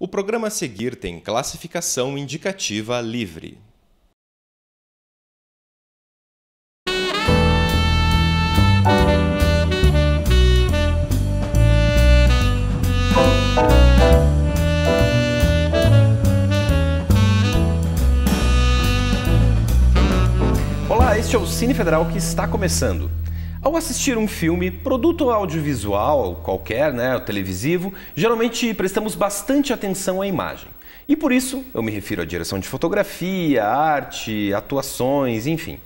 O programa a seguir tem classificação indicativa livre. Olá, este é o Cine Federal que está começando. Ao assistir um filme, produto audiovisual qualquer, né, televisivo, geralmente prestamos bastante atenção à imagem. E por isso eu me refiro à direção de fotografia, arte, atuações, enfim.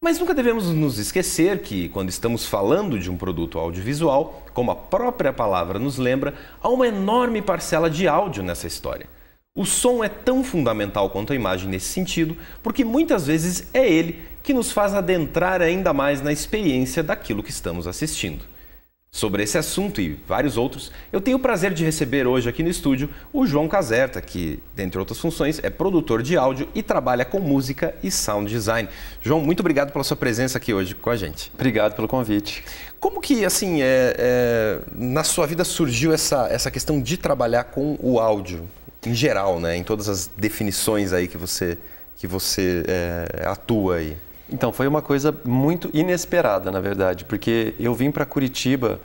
Mas nunca devemos nos esquecer que, quando estamos falando de um produto audiovisual, como a própria palavra nos lembra, há uma enorme parcela de áudio nessa história. O som é tão fundamental quanto a imagem nesse sentido, porque muitas vezes é ele que nos faz adentrar ainda mais na experiência daquilo que estamos assistindo. Sobre esse assunto e vários outros, eu tenho o prazer de receber hoje aqui no estúdio o João Caserta, que, dentre outras funções, é produtor de áudio e trabalha com música e sound design. João, muito obrigado pela sua presença aqui hoje com a gente. Obrigado pelo convite. Como que, assim, é, é, na sua vida surgiu essa, essa questão de trabalhar com o áudio? em geral, né? Em todas as definições aí que você, que você é, atua aí. Então, foi uma coisa muito inesperada, na verdade, porque eu vim para Curitiba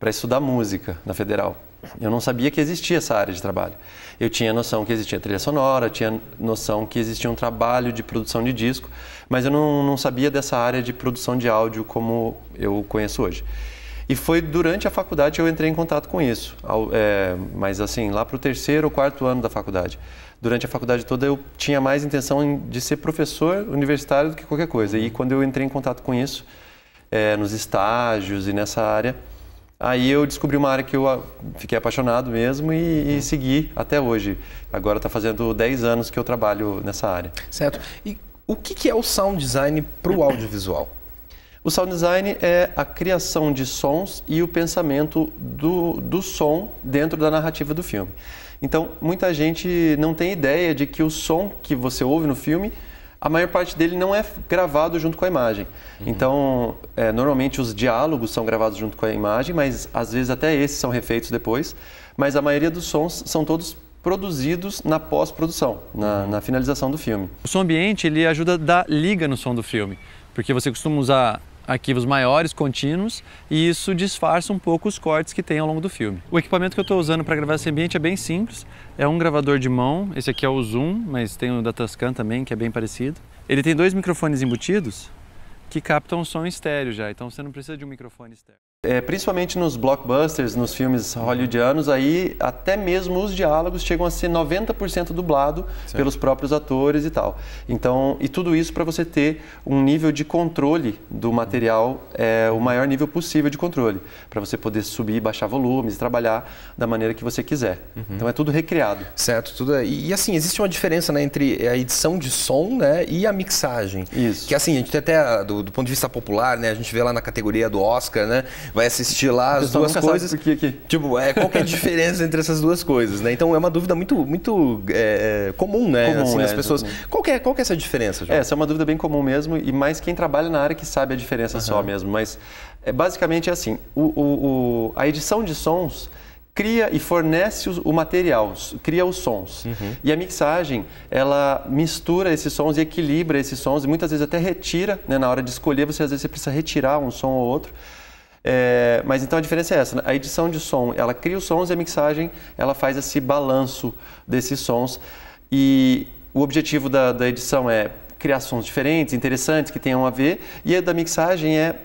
para estudar música na Federal. Eu não sabia que existia essa área de trabalho. Eu tinha noção que existia trilha sonora, tinha noção que existia um trabalho de produção de disco, mas eu não, não sabia dessa área de produção de áudio como eu conheço hoje. E foi durante a faculdade que eu entrei em contato com isso. É, mas assim, lá para o terceiro ou quarto ano da faculdade. Durante a faculdade toda eu tinha mais intenção de ser professor universitário do que qualquer coisa. E quando eu entrei em contato com isso, é, nos estágios e nessa área, aí eu descobri uma área que eu fiquei apaixonado mesmo e, e segui até hoje. Agora está fazendo 10 anos que eu trabalho nessa área. Certo. E o que, que é o sound design para o audiovisual? O sound design é a criação de sons e o pensamento do, do som dentro da narrativa do filme. Então, muita gente não tem ideia de que o som que você ouve no filme, a maior parte dele não é gravado junto com a imagem. Uhum. Então, é, normalmente os diálogos são gravados junto com a imagem, mas às vezes até esses são refeitos depois. Mas a maioria dos sons são todos produzidos na pós-produção, na, uhum. na finalização do filme. O som ambiente ele ajuda a dar liga no som do filme, porque você costuma usar arquivos maiores, contínuos, e isso disfarça um pouco os cortes que tem ao longo do filme. O equipamento que eu estou usando para gravar esse ambiente é bem simples, é um gravador de mão, esse aqui é o Zoom, mas tem o da Tascam também, que é bem parecido. Ele tem dois microfones embutidos que captam som estéreo já, então você não precisa de um microfone estéreo. É, principalmente nos blockbusters, nos filmes hollywoodianos, aí até mesmo os diálogos chegam a ser 90% dublado certo. pelos próprios atores e tal. Então, e tudo isso para você ter um nível de controle do material, é, o maior nível possível de controle, para você poder subir, baixar volumes, trabalhar da maneira que você quiser. Uhum. Então é tudo recriado. Certo, tudo. É... E assim existe uma diferença né, entre a edição de som, né, e a mixagem. Isso. Que assim a gente até do, do ponto de vista popular, né, a gente vê lá na categoria do Oscar, né vai assistir lá as duas coisas. aqui Tipo, é, qual é a diferença entre essas duas coisas, né? Então é uma dúvida muito, muito é, é comum, né? Comum, assim, é, pessoas. Qual, é, qual é essa diferença, João? Essa é uma dúvida bem comum mesmo, e mais quem trabalha na área que sabe a diferença uhum. só mesmo. Mas é, basicamente é assim: o, o, o, a edição de sons cria e fornece o material, cria os sons. Uhum. E a mixagem, ela mistura esses sons e equilibra esses sons e muitas vezes até retira, né? na hora de escolher, você às vezes você precisa retirar um som ou outro é, mas então a diferença é essa: né? a edição de som ela cria os sons e a mixagem ela faz esse balanço desses sons. E o objetivo da, da edição é criar sons diferentes, interessantes, que tenham a ver, e a da mixagem é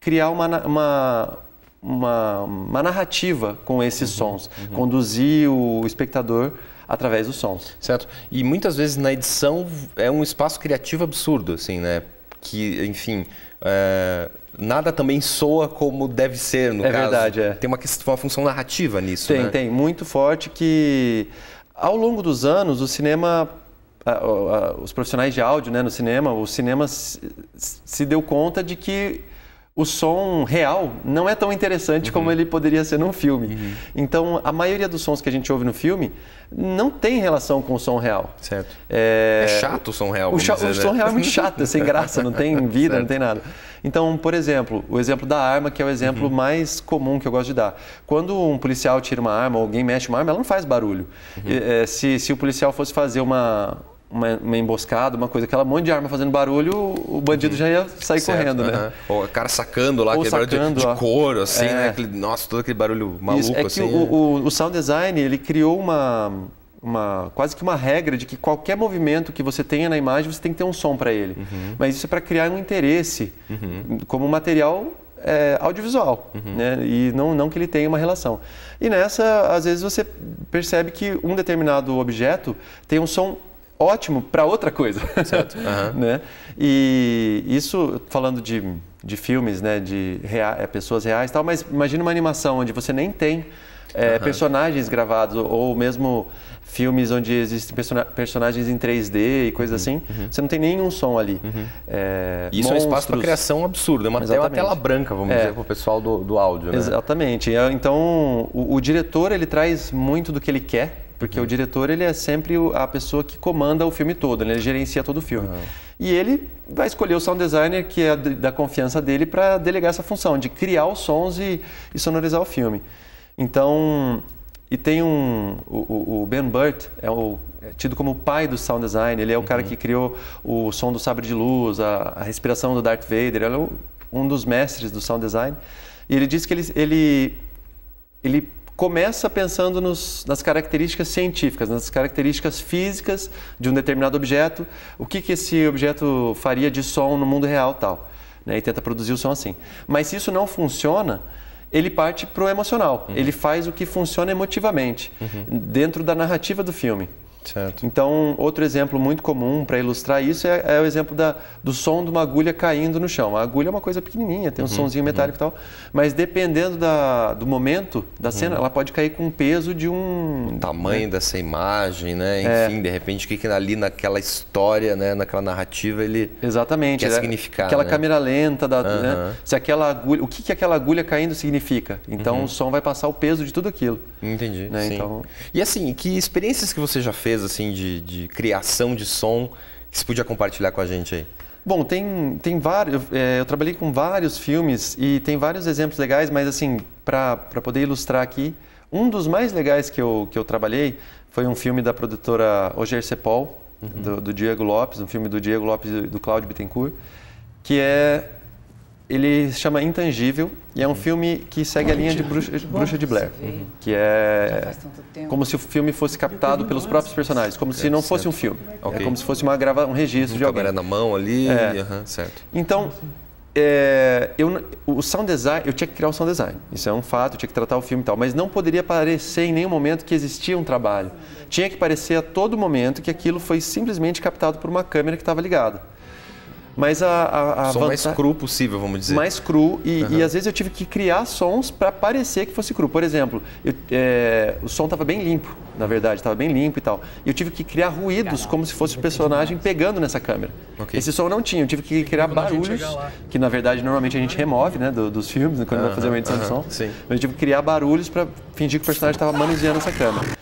criar uma, uma, uma, uma narrativa com esses uhum, sons, uhum. conduzir o espectador através dos sons. Certo. E muitas vezes na edição é um espaço criativo absurdo, assim, né? Que, enfim. É nada também soa como deve ser, no é caso. Verdade, é Tem uma, uma função narrativa nisso, Tem, né? tem. Muito forte que, ao longo dos anos, o cinema... A, a, os profissionais de áudio né, no cinema, o cinema se, se deu conta de que o som real não é tão interessante uhum. como ele poderia ser num filme. Uhum. Então, a maioria dos sons que a gente ouve no filme não tem relação com o som real. Certo. É, é chato o som real. O, dizer, o né? som real é muito chato, é sem graça, não tem vida, certo. não tem nada. Então, por exemplo, o exemplo da arma, que é o exemplo uhum. mais comum que eu gosto de dar. Quando um policial tira uma arma, alguém mexe uma arma, ela não faz barulho. Uhum. É, se, se o policial fosse fazer uma uma, uma, emboscada, uma coisa, aquela monte de arma fazendo barulho, o bandido uhum. já ia sair certo, correndo, né? Ou o cara sacando lá, Ou aquele sacando, barulho de, de couro, assim, né? é. né? Aquele, nossa, todo aquele barulho maluco, Isso, é assim. Que o, né? o, o sound design, ele criou uma, uma quase que uma regra de que qualquer movimento que você tenha na imagem, você tem que ter um som para ele. Uhum. Mas isso é para criar um interesse uhum. como material é, audiovisual, uhum. né? E não, não que ele tenha uma relação. E nessa, às vezes você percebe que um determinado objeto tem um som ótimo para outra coisa. Certo. Uhum. né? E isso, falando de, de filmes, né? de rea, é, pessoas reais e tal, mas imagina uma animação onde você nem tem é, uhum. personagens gravados ou mesmo filmes onde existem person personagens em 3D e coisas uhum, assim, uhum. você não tem nenhum som ali. Uhum. É, Isso monstros. é um espaço para criação absurda, é uma, tela branca, vamos é. dizer, para o pessoal do, do áudio. Né? Exatamente. Ah, então, o, o diretor ele traz muito do que ele quer porque uhum. o diretor ele é sempre a pessoa que comanda o filme todo, né? ele gerencia todo o filme. Uhum. E ele vai escolher o sound designer que é da confiança dele para delegar essa função de criar os sons e, e sonorizar o filme. Então, e tem um. O, o Ben Burt é, o, é tido como o pai do sound design. Ele é o uhum. cara que criou o som do sabre de luz, a, a respiração do Darth Vader. Ele é o, um dos mestres do sound design. E ele diz que ele, ele, ele começa pensando nos, nas características científicas, nas características físicas de um determinado objeto, o que, que esse objeto faria de som no mundo real tal, né? e tenta produzir o som assim. Mas se isso não funciona, ele parte para o emocional, uhum. ele faz o que funciona emotivamente, uhum. dentro da narrativa do filme. Certo. Então, outro exemplo muito comum para ilustrar isso é, é o exemplo da, do som de uma agulha caindo no chão. A agulha é uma coisa pequenininha, tem um uhum, sonzinho uhum. metálico uhum. e tal, mas dependendo da, do momento da cena, uhum. ela pode cair com o peso de um... O né tamanho né? dessa imagem, né? É. Enfim, é. de repente, o que, que ali naquela história, né? naquela narrativa, ele Exatamente, quer é, significar. Aquela né? câmera lenta, da, né? se aquela agulha, o que, que aquela agulha caindo significa. Então, uhum. o som vai passar o peso de tudo aquilo. Entendi, né? Então... E assim, que experiências que você já fez assim de, de criação de som que você podia compartilhar com a gente aí? Bom, tem, tem vários. É, eu trabalhei com vários filmes e tem vários exemplos legais, mas assim, para poder ilustrar aqui, um dos mais legais que eu, que eu trabalhei foi um filme da produtora Oger Cepol, uhum. do, do, Diego Lopes, um filme do Diego Lopes e do Cláudio Bittencourt, que é ele se chama Intangível e é um filme que segue a linha de Bruxa, de, Bruxa de Blair, que é como se o filme fosse captado pelos próprios personagens, como se não fosse um filme, é como se fosse uma grava, um registro de alguém. Câmera na mão ali, é. uhum, certo. Então, é, eu, o sound design, eu tinha que criar o sound design, isso é um fato, eu tinha que tratar o filme e tal, mas não poderia parecer em nenhum momento que existia um trabalho. Tinha que parecer a todo momento que aquilo foi simplesmente captado por uma câmera que estava ligada mas a. a, a Som mais cru possível, vamos dizer. Mais cru, e, uhum. e às vezes eu tive que criar sons para parecer que fosse cru. Por exemplo, eu, é, o som estava bem limpo, na verdade, estava bem limpo e tal. E eu tive que criar ruídos como se fosse o personagem pegando nessa câmera. Okay. Esse som não tinha, eu tive que criar barulhos, que na verdade normalmente a gente remove né, do, dos filmes, né, quando uhum, vai fazer uma edição uhum, de som. Sim. Mas eu tive que criar barulhos para fingir que o personagem estava manuseando essa câmera.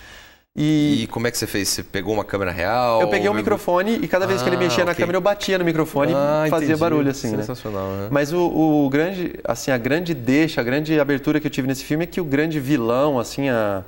E... e... como é que você fez? Você pegou uma câmera real? Eu peguei um microfone e cada vez ah, que ele ah, mexia na câmera eu batia no microfone ah, e fazia entendi. barulho assim, né? Sensacional, né? né? Mas o, o, grande, assim, a grande deixa, a grande abertura que eu tive nesse filme é que o grande vilão, assim, a,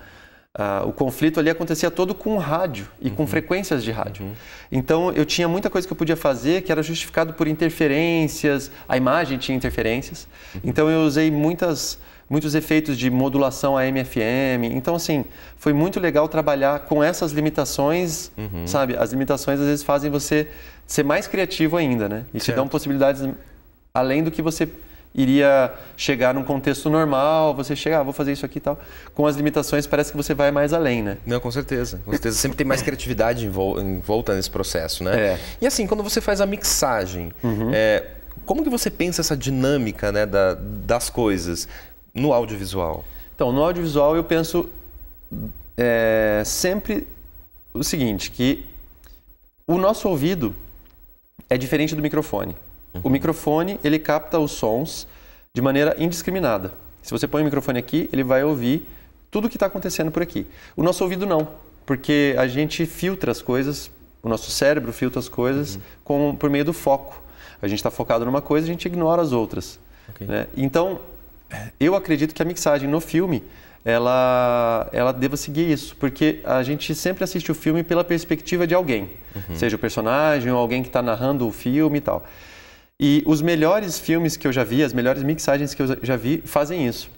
a, o conflito ali acontecia todo com rádio e uhum. com frequências de rádio. Uhum. Então eu tinha muita coisa que eu podia fazer que era justificado por interferências, a imagem tinha interferências. Uhum. Então eu usei muitas muitos efeitos de modulação AM/FM. Então, assim, foi muito legal trabalhar com essas limitações, uhum. sabe? As limitações às vezes fazem você ser mais criativo ainda, né? E te dão possibilidades além do que você iria chegar num contexto normal, você chegar ah, vou fazer isso aqui e tal. Com as limitações, parece que você vai mais além, né? Não, com certeza. Com certeza. Sempre tem mais criatividade em volta nesse processo, né? É. E assim, quando você faz a mixagem, uhum. é, como que você pensa essa dinâmica né, da, das coisas? no audiovisual? Então, no audiovisual eu penso é, sempre o seguinte, que o nosso ouvido é diferente do microfone. Uhum. O microfone, ele capta os sons de maneira indiscriminada. Se você põe o microfone aqui, ele vai ouvir tudo o que está acontecendo por aqui. O nosso ouvido não, porque a gente filtra as coisas, o nosso cérebro filtra as coisas uhum. com, por meio do foco. A gente está focado numa coisa, a gente ignora as outras. Okay. Né? Então, eu acredito que a mixagem no filme ela, ela deva seguir isso, porque a gente sempre assiste o filme pela perspectiva de alguém, uhum. seja o personagem ou alguém que está narrando o filme e tal. E os melhores filmes que eu já vi, as melhores mixagens que eu já vi, fazem isso.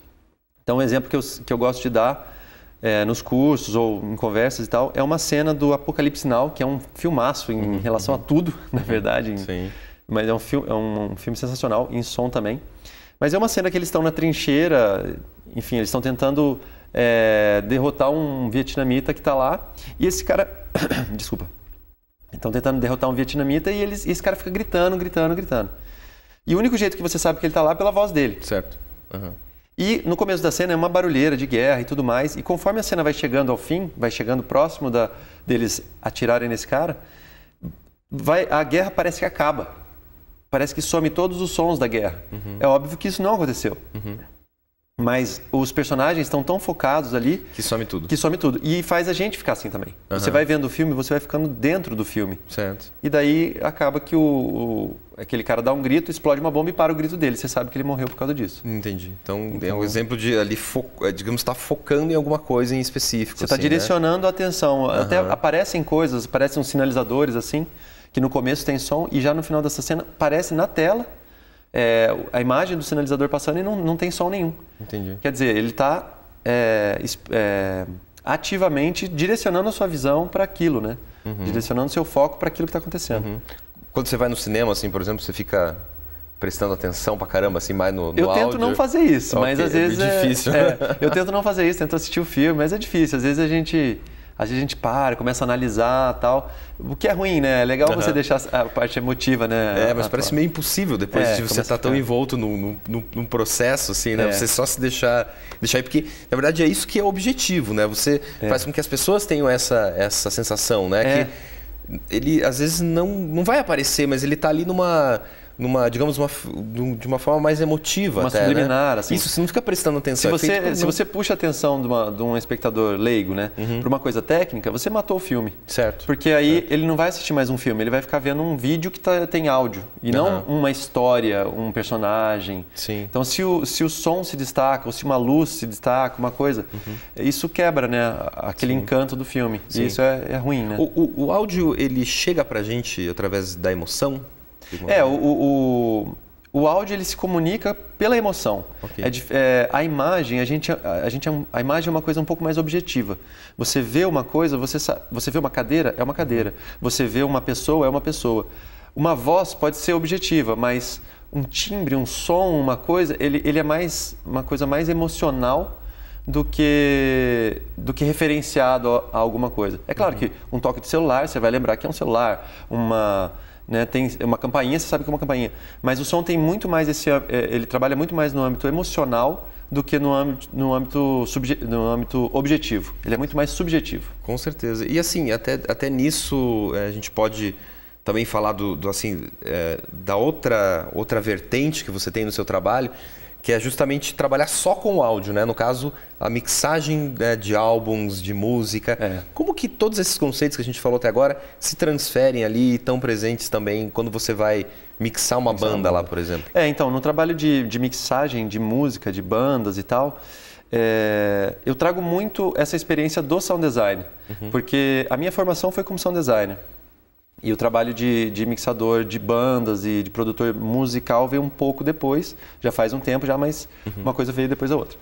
Então, um exemplo que eu, que eu gosto de dar é, nos cursos ou em conversas e tal é uma cena do Apocalipse Now, que é um filmaço em uhum. relação a tudo, na uhum. verdade. Sim. Mas é um, é um filme sensacional, em som também. Mas é uma cena que eles estão na trincheira, enfim, eles estão tentando é, derrotar um vietnamita que está lá. E esse cara. Desculpa. Estão tentando derrotar um vietnamita e, eles, e esse cara fica gritando, gritando, gritando. E o único jeito que você sabe que ele está lá é pela voz dele. Certo. Uhum. E no começo da cena é uma barulheira de guerra e tudo mais. E conforme a cena vai chegando ao fim, vai chegando próximo da, deles atirarem nesse cara, vai, a guerra parece que acaba parece que some todos os sons da guerra. Uhum. É óbvio que isso não aconteceu. Uhum. Mas os personagens estão tão focados ali. Que some tudo. Que some tudo. E faz a gente ficar assim também. Uhum. Você vai vendo o filme, você vai ficando dentro do filme. Certo. E daí acaba que o, o, aquele cara dá um grito, explode uma bomba e para o grito dele. Você sabe que ele morreu por causa disso. Entendi. Então, então é um então exemplo de ali, fo, é, digamos, está focando em alguma coisa em específico. Você está assim, né? direcionando né? a atenção. Uhum. Até aparecem coisas, aparecem uns sinalizadores assim que no começo tem som e já no final dessa cena aparece na tela é, a imagem do sinalizador passando e não, não tem som nenhum. Entendi. Quer dizer, ele está é, é, ativamente direcionando a sua visão para aquilo, né? Uhum. Direcionando seu foco para aquilo que está acontecendo. Uhum. Quando você vai no cinema, assim, por exemplo, você fica prestando atenção para caramba, assim, mais no, no Eu tento áudio. não fazer isso, okay. mas às é vezes... É difícil. Né? É, eu tento não fazer isso, tento assistir o filme, mas é difícil. Às vezes a gente às vezes a gente para, começa a analisar tal. O que é ruim, né? É legal uhum. você deixar a parte emotiva, né? É, mas ah, parece tá. meio impossível depois é, de você estar tá tão envolto num, num, num, processo, assim, né? É. Você só se deixar, deixar aí, porque na verdade é isso que é o objetivo, né? Você é. faz com que as pessoas tenham essa, essa sensação, né? É. Que ele às vezes não, não vai aparecer, mas ele está ali numa numa, digamos, uma, de uma forma mais emotiva. Uma até, né? subliminar, né? assim. Isso, você não fica prestando atenção. Se é você, é feito, se você puxa a atenção de, uma, de um espectador leigo, né, uhum. para uma coisa técnica, você matou o filme. Certo. Porque aí certo. ele não vai assistir mais um filme, ele vai ficar vendo um vídeo que tá, tem áudio e não uma história, um personagem. Sim. Então, se o, se o som se destaca, ou se uma luz se destaca, uma coisa, uhum. isso quebra, né, aquele Sim. encanto do filme. Sim. E isso é, é ruim, né? O, o, o áudio, ele chega pra gente através da emoção? É, o, o, o, áudio ele se comunica pela emoção. Okay. É, é, a imagem, a gente, a, gente, é a imagem é uma coisa um pouco mais objetiva. Você vê uma coisa, você, você vê uma cadeira, é uma cadeira. Você vê uma pessoa, é uma pessoa. Uma voz pode ser objetiva, mas um timbre, um som, uma coisa, ele, ele é mais uma coisa mais emocional do que do que referenciado a, a alguma coisa. É claro uhum. que um toque de celular, você vai lembrar que é um celular, uma né? Tem uma campainha, você sabe que é uma campainha. Mas o som tem muito mais esse, é, ele trabalha muito mais no âmbito emocional do que no âmbito, no âmbito, subje, no âmbito objetivo. Ele é muito mais subjetivo. Com certeza. E assim, até, até nisso é, a gente pode também falar do, do assim, é, da outra, outra vertente que você tem no seu trabalho, que é justamente trabalhar só com o áudio, né? No caso, a mixagem né, de álbuns, de música. É. Como que todos esses conceitos que a gente falou até agora se transferem ali e estão presentes também quando você vai mixar uma mixar banda lá, por exemplo? É, então, no trabalho de, de mixagem de música, de bandas e tal, é, eu trago muito essa experiência do sound design, uhum. porque a minha formação foi como sound designer. E o trabalho de, de, mixador de bandas e de produtor musical veio um pouco depois, já faz um tempo já, mas uhum. uma coisa veio depois da outra.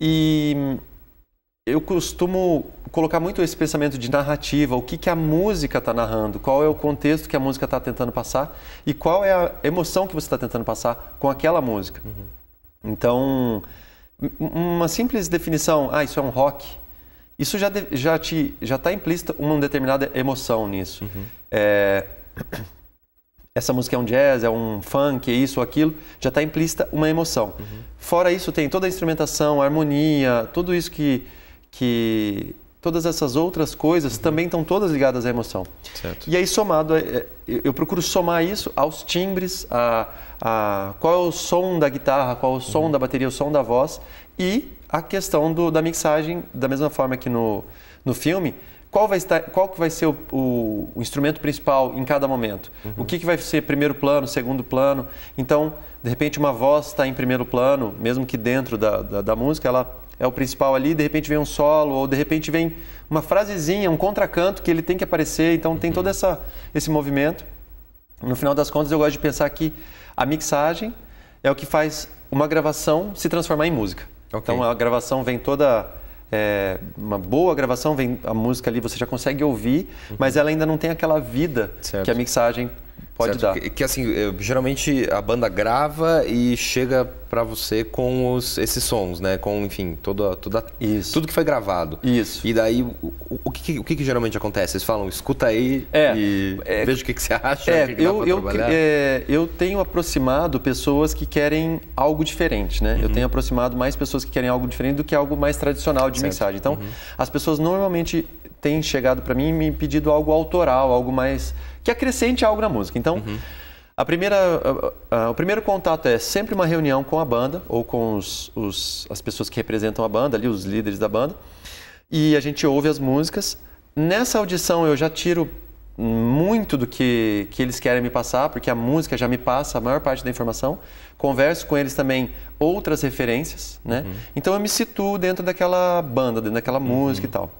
E eu costumo colocar muito esse pensamento de narrativa, o que, que a música está narrando, qual é o contexto que a música está tentando passar e qual é a emoção que você está tentando passar com aquela música. Uhum. Então, uma simples definição, ah, isso é um rock, isso já, já te já está implícita uma determinada emoção nisso. Uhum é, essa música é um jazz, é um funk, é isso, aquilo, já está implícita uma emoção. Uhum. Fora isso, tem toda a instrumentação, a harmonia, tudo isso que, que todas essas outras coisas uhum. também estão todas ligadas à emoção. Certo. E aí, somado, é, eu procuro somar isso aos timbres, a, a qual é o som da guitarra, qual é o som uhum. da bateria, o som da voz e a questão do, da mixagem, da mesma forma que no, no filme, qual vai, estar, qual que vai ser o, o, o instrumento principal em cada momento? Uhum. O que, que vai ser primeiro plano, segundo plano? Então, de repente, uma voz está em primeiro plano, mesmo que dentro da, da, da, música, ela é o principal ali, de repente vem um solo, ou de repente vem uma frasezinha, um contracanto que ele tem que aparecer, então uhum. tem todo essa, esse movimento. No final das contas, eu gosto de pensar que a mixagem é o que faz uma gravação se transformar em música. Okay. Então, a gravação vem toda é, uma boa gravação, vem a música ali, você já consegue ouvir, uhum. mas ela ainda não tem aquela vida certo. que a mixagem Pode certo? dar. Que, que, assim, eh, geralmente a banda grava e chega para você com os, esses sons, né? Com, enfim, toda, toda, Isso. tudo que foi gravado. Isso. E daí, o, o, que, o que, que geralmente acontece? Eles falam, escuta aí é, e é, veja o que, que você acha, é, que que eu, eu, é, eu tenho aproximado pessoas que querem algo diferente, né? Uhum. Eu tenho aproximado mais pessoas que querem algo diferente do que algo mais tradicional de certo. Então, uhum. as pessoas normalmente tem chegado para mim e me pedido algo autoral, algo mais que acrescente algo na música. Então, uhum. a primeira, a, a, o primeiro contato é sempre uma reunião com a banda ou com os, os, as pessoas que representam a banda, ali os líderes da banda, e a gente ouve as músicas. Nessa audição eu já tiro muito do que, que eles querem me passar, porque a música já me passa a maior parte da informação. Converso com eles também outras referências, né? Uhum. Então eu me situo dentro daquela banda, dentro daquela uhum. música e tal.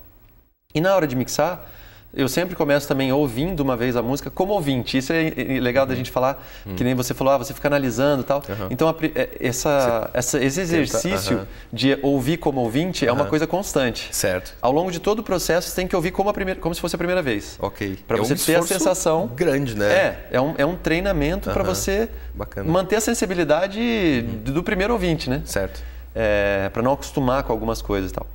E na hora de mixar, eu sempre começo também ouvindo uma vez a música como ouvinte. Isso é, é, é legal da uhum. gente falar, que nem você falou, ah, você fica analisando e tal. Uhum. Então, a, é, essa, essa, esse exercício Tenta, de ouvir como ouvinte é uma coisa constante. Certo. Ao longo de todo o processo, você tem que ouvir como, a primeira, como se fosse a primeira vez. Ok. Para é você um ter a sensação. grande, né? É, é um, é um treinamento para você Bacana. manter a sensibilidade uhum. do primeiro ouvinte, né? Certo. É, para não acostumar com algumas coisas e tal.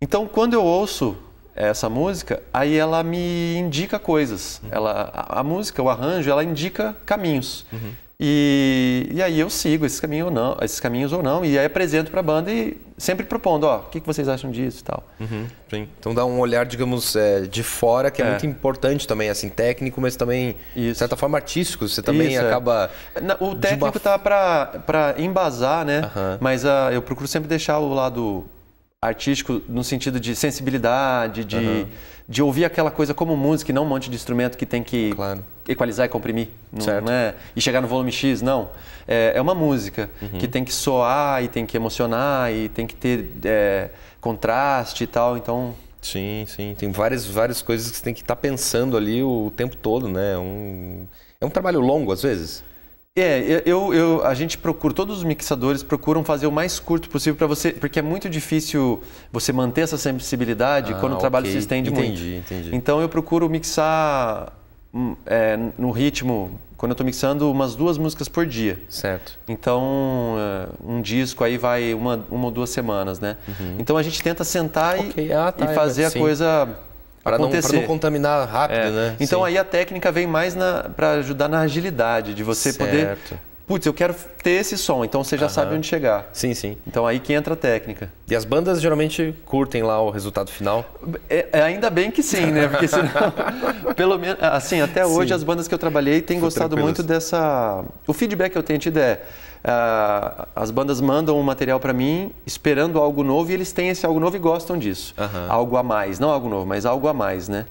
Então, quando eu ouço eh, essa música, aí ela me indica coisas. Uhum. Ela, a, a, música, o arranjo, ela indica caminhos. Uhum. E, e aí eu sigo esses caminhos ou não, esses caminhos ou não, e aí apresento para a banda e sempre propondo, ó, o que, que vocês acham disso e tal. Uhum, então dá um olhar, digamos, é, de fora que é, é, muito importante também, assim, técnico, mas também, Isso. de certa forma, artístico. Você também Isso, é. acaba... É. O técnico uma... tá para embasar, né? Uhum. Mas uh, eu procuro sempre deixar o lado artístico no sentido de sensibilidade, de, uhum. de ouvir aquela coisa como música e não um monte de instrumento que tem que claro. equalizar e comprimir. Não, não, é, e chegar no volume X, não. É, é uma música uhum. que tem que soar e tem que emocionar e tem que ter é, contraste e tal. Então. Sim, sim. Tem várias, várias coisas que você tem que estar tá pensando ali o tempo todo, né? É um, é um trabalho longo às vezes. É, eu, eu, a gente procura, todos os mixadores procuram fazer o mais curto possível para você, porque é muito difícil você manter essa sensibilidade ah, quando o ah, trabalho se estende entendi, muito. Entendi, entendi. Então eu procuro mixar hum, é, no ritmo, quando eu estou mixando, umas duas músicas por dia. Certo. Então, é, um disco aí vai uma, uma ou duas semanas, né? Uhum. Então a gente tenta sentar okay. e, ah, tá, e fazer é, a coisa para não, não, contaminar rápido, é. né? Então Sim. aí a técnica vem mais para ajudar na agilidade, de você certo. poder putz, eu quero ter esse som, então você já sabe onde chegar. Sim, sim. Então aí que entra a técnica. E as bandas geralmente curtem lá o resultado final? É, é ainda bem que sim, né? Porque senão, pelo menos, assim, até hoje sim. as bandas que eu trabalhei têm gostado tranquilos. muito dessa... O feedback que eu tenho tido é, uh, as bandas mandam um material para mim esperando algo novo e eles têm esse algo novo e gostam disso. Uhum. Algo a mais, não algo novo, mas algo a mais, né?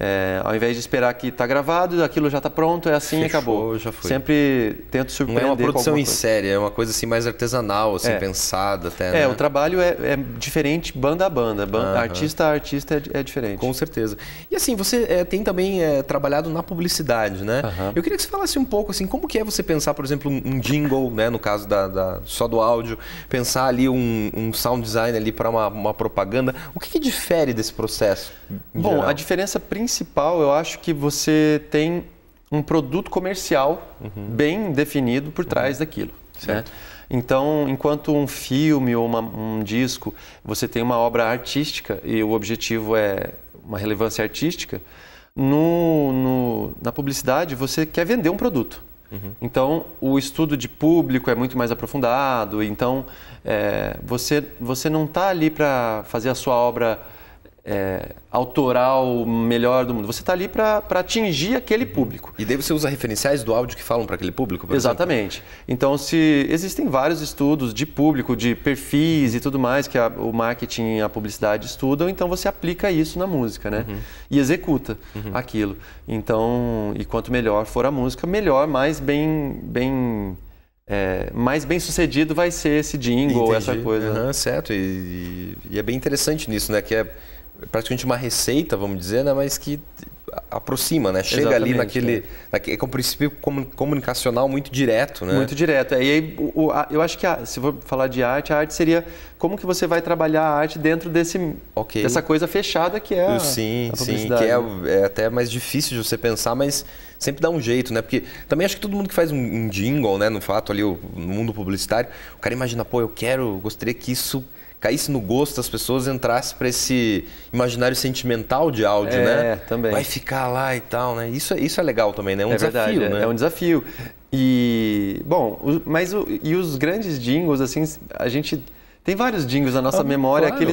É, ao invés de esperar que está gravado, aquilo já está pronto, é assim, Fechou, acabou. Já foi. Sempre tento surpreender. Não é uma produção em série, é uma coisa assim mais artesanal, assim, é. pensada até. É, né? É, o trabalho é, é, diferente banda a banda, banda artista a artista é, é, diferente. Com certeza. E assim, você é, tem também trabalhado na publicidade, né? Eu queria que você falasse um pouco assim, como que é você pensar, por exemplo, um jingle, né, no caso da, da só do áudio, pensar ali um, um sound design ali para uma, uma, propaganda. O que, que, difere desse processo? Bom, geral? a diferença principal principal, eu acho que você tem um produto comercial uhum. bem definido por uhum. trás uhum. daquilo. Certo. Né? Então, enquanto um filme ou uma, um disco, você tem uma obra artística e o objetivo é uma relevância artística, no, no na publicidade você quer vender um produto. Uhum. Então, o estudo de público é muito mais aprofundado. Então, é, você, você não está ali para fazer a sua obra é, autoral melhor do mundo. Você está ali para atingir aquele público. E daí você usa referenciais do áudio que falam para aquele público? Exatamente. Exemplo? Então, se existem vários estudos de público, de perfis e tudo mais que a, o marketing e a publicidade estudam, então você aplica isso na música, né? Uhum. E executa uhum. aquilo. Então, e quanto melhor for a música, melhor, mais bem, bem é, mais bem sucedido vai ser esse jingle, Entendi. essa coisa. Uhum, certo, e, e, e, é bem interessante nisso, né? Que é, praticamente uma receita, vamos dizer, né? mas que aproxima, né? Chega Exatamente, ali naquele, é. naquele. É, é um princípio comunicacional muito direto, né? Muito direto. É, e aí, eu acho que a, se for falar de arte, a arte seria como que você vai trabalhar a arte dentro desse, okay. dessa coisa fechada que é a, sim, a Sim, que é, né? é, até mais difícil de você pensar, mas sempre dá um jeito, né? Porque também acho que todo mundo que faz um, um jingle, né? No fato ali, o, no mundo publicitário, o cara imagina, pô, eu quero, gostaria que isso caísse no gosto das pessoas, entrasse para esse imaginário sentimental de áudio, é, né? É, também. Vai ficar lá e tal, né? Isso, é, isso é legal também, né? É um é desafio, verdade, é, né? É um desafio. E, bom, mas o, e os grandes jingles, assim, a gente tem vários jingles na nossa ah, memória claro.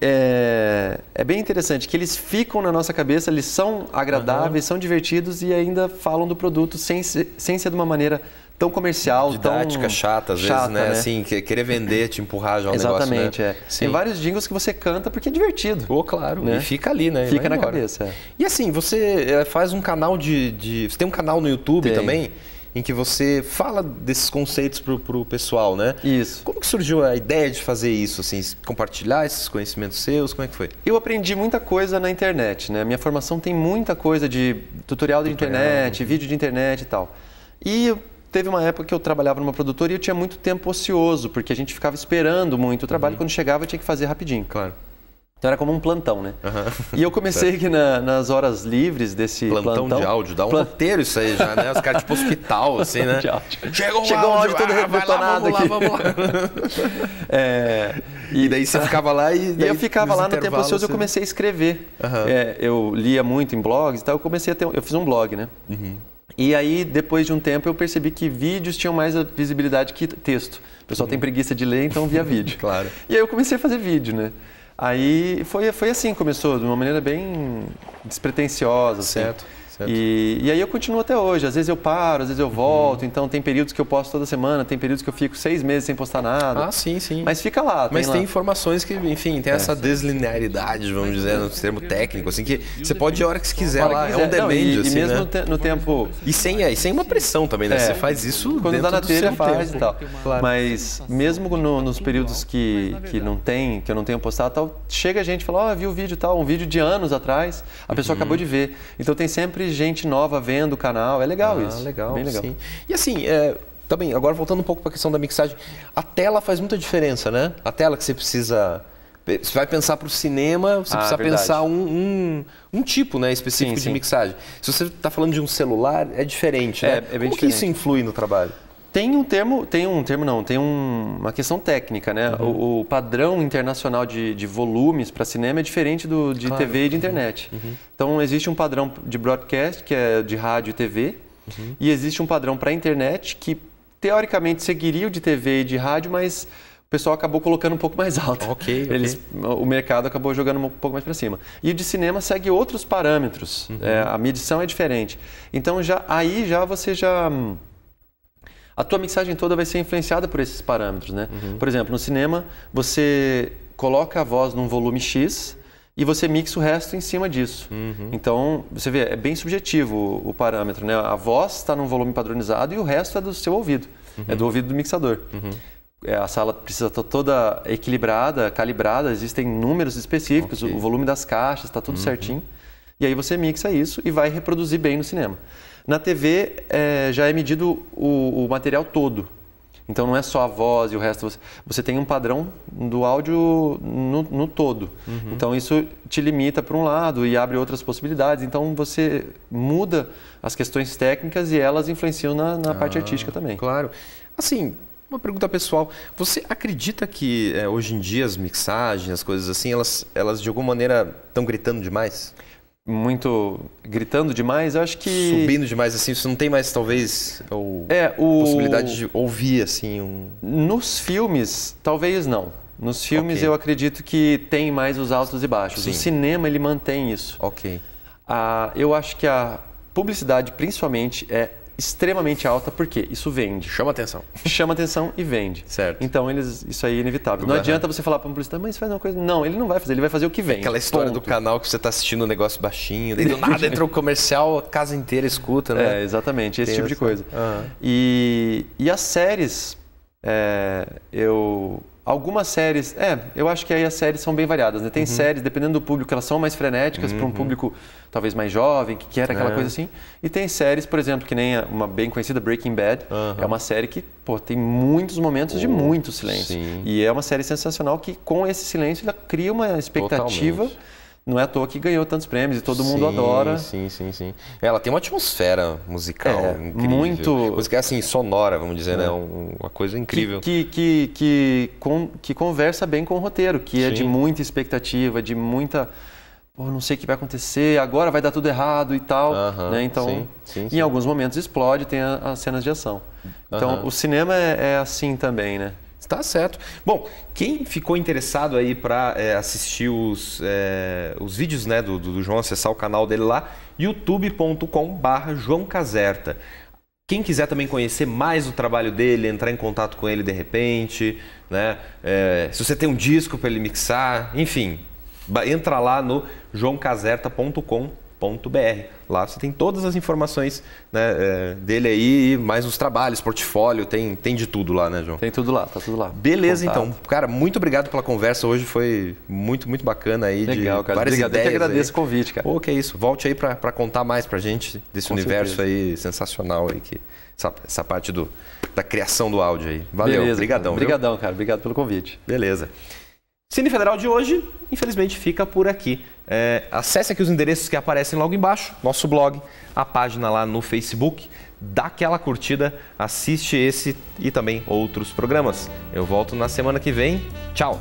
É, é, bem interessante que eles ficam na nossa cabeça, eles são agradáveis, uhum. são divertidos e ainda falam do produto sem, sem ser de uma maneira tão comercial, Didática, tão... chata, às chata, vezes, né? né? Assim, querer vender, te empurrar já um Exatamente, negócio, né? é. Tem vários jingles que você canta porque é divertido. Pô, oh, claro. Né? né? E fica ali, né? Fica na cabeça. É. E assim, você é, faz um canal de, de... Você tem um canal no YouTube tem. também? em que você fala desses conceitos pro pessoal, né? Isso. Como que surgiu a ideia de fazer isso, assim, compartilhar esses conhecimentos seus? Como é que foi? Eu aprendi muita coisa na internet, né? Minha formação tem muita coisa de tutorial de tutorial. internet, uhum. vídeo de internet e tal. E teve uma época que eu trabalhava numa produtora e eu tinha muito tempo ocioso, porque a gente ficava esperando muito o trabalho, uhum. quando chegava eu tinha que fazer rapidinho. Claro. Então era como um plantão, né? Uhum. E eu comecei aqui na, nas horas livres desse plantão. Plantão de áudio, dá um Plant... roteiro isso aí já, né? Os caras tipo hospital, assim, né? Chegou um Chegou áudio, áudio todo ah, vai lá, vamos aqui. lá, vamos lá. é, e, daí você ficava lá e... e eu ficava lá no tempo ocioso, assim. eu comecei a escrever. Uhum. É, eu lia muito em blogs e tal, eu comecei a ter... Eu fiz um blog, né? Uhum. E aí, depois de um tempo, eu percebi que vídeos tinham mais visibilidade que texto. O pessoal uhum. tem preguiça de ler, então via vídeo. claro. E aí eu comecei a fazer vídeo, né? Aí foi, foi assim começou, de uma maneira bem despretensiosa, assim. certo? E, e, aí eu continuo até hoje. Às vezes eu paro, às vezes eu uhum. volto. Uhum. Então tem períodos que eu posto toda semana, tem períodos que eu fico seis meses sem postar nada. Ah, sim, sim. Mas fica lá. Tem Mas lá. tem informações que, enfim, tem é. essa deslinearidade, vamos dizer, no termo técnico, assim, que você pode ir a hora que você quiser lá. É um demand, assim, E mesmo né? no, tempo... E sem, é, e sem uma pressão também, né? É. Você faz isso Quando dá na telha, faz tempo. e tal. Claro. Mas mesmo no, nos períodos que, que não tem, que eu não tenho postado tal, chega a gente e fala, ó, oh, vi o vídeo tal, um vídeo de anos atrás, a pessoa uhum. acabou de ver. Então tem sempre sempre gente nova vendo o canal. É legal ah, isso. Legal, bem legal. Sim. E assim, é, também, agora voltando um pouco para a questão da mixagem, a tela faz muita diferença, né? A tela que você precisa. Você vai pensar para o cinema, você ah, precisa verdade. pensar um, um, um, tipo né, específico sim, de sim. mixagem. Se você está falando de um celular, é diferente, é, né? É bem Como diferente. que isso influi no trabalho? Tem um termo, tem um termo não, tem um, uma questão técnica, né? Uhum. O, o, padrão internacional de, de volumes para cinema é diferente do de claro. TV e de internet. Uhum. uhum. Então existe um padrão de broadcast, que é de rádio e TV, uhum. e existe um padrão para internet que teoricamente seguiria o de TV e de rádio, mas o pessoal acabou colocando um pouco mais alto. Ok. okay. o mercado acabou jogando um pouco mais para cima. E o de cinema segue outros parâmetros. Uhum. É, a medição é diferente. Então já aí já você já hum, a tua mixagem toda vai ser influenciada por esses parâmetros, né? Uhum. Por exemplo, no cinema, você coloca a voz num volume X e você mixa o resto em cima disso. Uhum. Então, você vê, é bem subjetivo o, o parâmetro, né? A voz está num volume padronizado e o resto é do seu ouvido, é uhum. é do ouvido do mixador. Uhum. É, a sala precisa estar tá toda equilibrada, calibrada, existem números específicos, okay. o, o volume das caixas está tudo uhum. certinho. E aí você mixa isso e vai reproduzir bem no cinema. Na TV é, já é medido o, o, material todo. Então não é só a voz e o resto. Você, você tem um padrão do áudio no, no todo. Uhum. Então isso te limita por um lado e abre outras possibilidades. Então você muda as questões técnicas e elas influenciam na, na ah, parte artística também. Claro. Assim, uma pergunta pessoal. Você acredita que é, hoje em dia as mixagens, as coisas assim, elas, elas de alguma maneira estão gritando demais? muito gritando demais, eu acho que subindo demais assim, você não tem mais talvez ou é, o... possibilidade de ouvir assim um Nos filmes, talvez não. Nos filmes okay. eu acredito que tem mais os altos e baixos. Sim. O cinema ele mantém isso. OK. Ah, eu acho que a publicidade principalmente é extremamente alta, porque isso vende. Chama atenção. Chama atenção e vende. Certo. Então eles, isso aí é inevitável. Não uhum. adianta você falar para um publicista, mas faz uma coisa. Não, ele não vai fazer, ele vai fazer o que vem. Aquela história ponto. do canal que você está assistindo um negócio baixinho, daí do nada entra um comercial, a casa inteira escuta, né? É, exatamente, esse tipo Tem tipo essa. de coisa. Uhum. E, e as séries, é, eu Algumas séries, é, eu acho que aí as séries são bem variadas, né? Tem uhum. séries, dependendo do público, elas são mais frenéticas, uhum. para um público talvez mais jovem, que quer aquela é. coisa assim. E tem séries, por exemplo, que nem uma bem conhecida, Breaking Bad, uhum. é uma série que, pô, tem muitos momentos oh, de muito silêncio. Sim. E é uma série sensacional que, com esse silêncio, ela cria uma expectativa. Totalmente não é à toa que ganhou tantos prêmios e todo sim, mundo adora. Sim, sim, sim. É, ela tem uma atmosfera musical é, incrível. Muito. Música assim, sonora, vamos dizer, né? é. né? Uma coisa incrível. Que, que, que, que, que conversa bem com o roteiro, que sim. é de muita expectativa, de muita. Pô, não sei o que vai acontecer, agora vai dar tudo errado e tal. Uh -huh, né? Então, sim, sim, sim, em alguns momentos explode, tem as cenas de ação. Então, uh -huh. o cinema é, é assim também, né? Está certo. Bom, quem ficou interessado aí para é, eh, assistir os, é, os vídeos né, do, do João, acessar o canal dele lá, youtube.com.br João Caserta. Quem quiser também conhecer mais o trabalho dele, entrar em contato com ele de repente, né? É, se você tem um disco para ele mixar, enfim, entra lá no joãocaserta.com.br Lá você tem todas as informações né, dele aí, mais os trabalhos, portfólio, tem, tem de tudo lá, né, João? Tem tudo lá, tá tudo lá. Beleza, então. Cara, muito obrigado pela conversa hoje, foi muito, muito bacana aí. Legal, de cara. Várias obrigado, ideias eu que agradeço aí. o convite, cara. Pô, que é isso. Volte aí para contar mais pra gente desse Com universo certeza. aí sensacional aí, que, essa, essa parte do, da criação do áudio aí. Valeu, Beleza, obrigadão. Cara. Obrigadão, cara. Obrigado pelo convite. Beleza. Cine Federal de hoje, infelizmente, fica por aqui. É, acesse aqui os endereços que aparecem logo embaixo, nosso blog, a página lá no Facebook. Dá aquela curtida, assiste esse e também outros programas. Eu volto na semana que vem. Tchau!